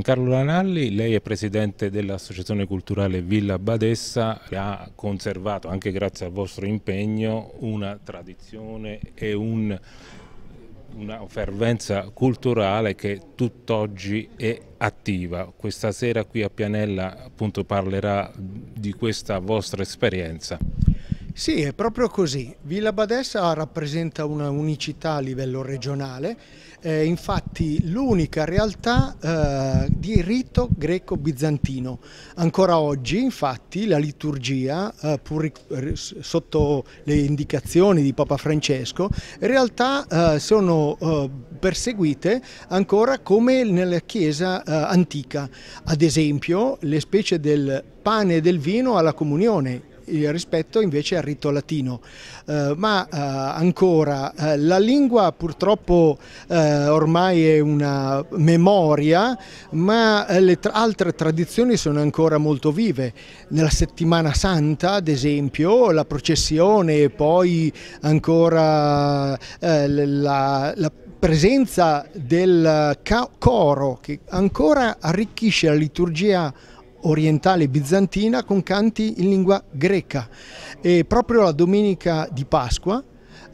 Giancarlo Lanalli, lei è presidente dell'Associazione Culturale Villa Badessa, che ha conservato, anche grazie al vostro impegno, una tradizione e un, una fervenza culturale che tutt'oggi è attiva. Questa sera qui a Pianella appunto, parlerà di questa vostra esperienza. Sì, è proprio così. Villa Badessa rappresenta una unicità a livello regionale, eh, infatti l'unica realtà eh, di rito greco-bizantino. Ancora oggi infatti la liturgia, eh, pur eh, sotto le indicazioni di Papa Francesco, in realtà eh, sono eh, perseguite ancora come nella Chiesa antica. Ad esempio le specie del pane e del vino alla comunione, rispetto invece al rito latino. Eh, ma eh, ancora, eh, la lingua purtroppo eh, ormai è una memoria, ma eh, le tra altre tradizioni sono ancora molto vive. Nella settimana santa, ad esempio, la processione e poi ancora eh, la, la presenza del coro che ancora arricchisce la liturgia orientale bizantina con canti in lingua greca e proprio la domenica di Pasqua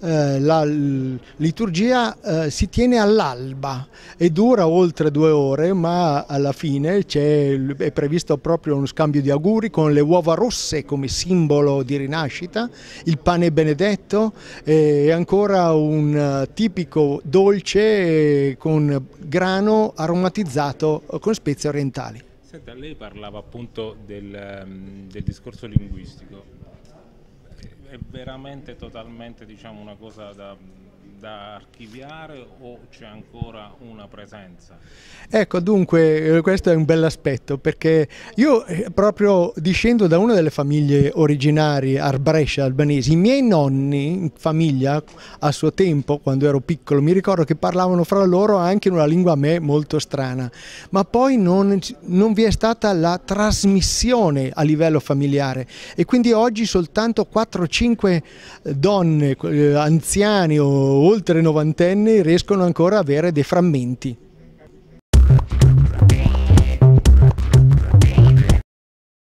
eh, la liturgia eh, si tiene all'alba e dura oltre due ore ma alla fine è, è previsto proprio uno scambio di auguri con le uova rosse come simbolo di rinascita, il pane benedetto e ancora un eh, tipico dolce con grano aromatizzato con spezie orientali. Senta, lei parlava appunto del, ehm, del discorso linguistico è veramente totalmente diciamo, una cosa da, da archiviare o c'è ancora una presenza? Ecco, dunque, eh, questo è un bell'aspetto perché io eh, proprio discendo da una delle famiglie originarie a Brescia albanesi. I miei nonni, in famiglia, a suo tempo, quando ero piccolo, mi ricordo che parlavano fra loro anche in una lingua a me molto strana, ma poi non, non vi è stata la trasmissione a livello familiare e quindi oggi soltanto 4 cinque donne, eh, anziane o oltre novantenni riescono ancora ad avere dei frammenti.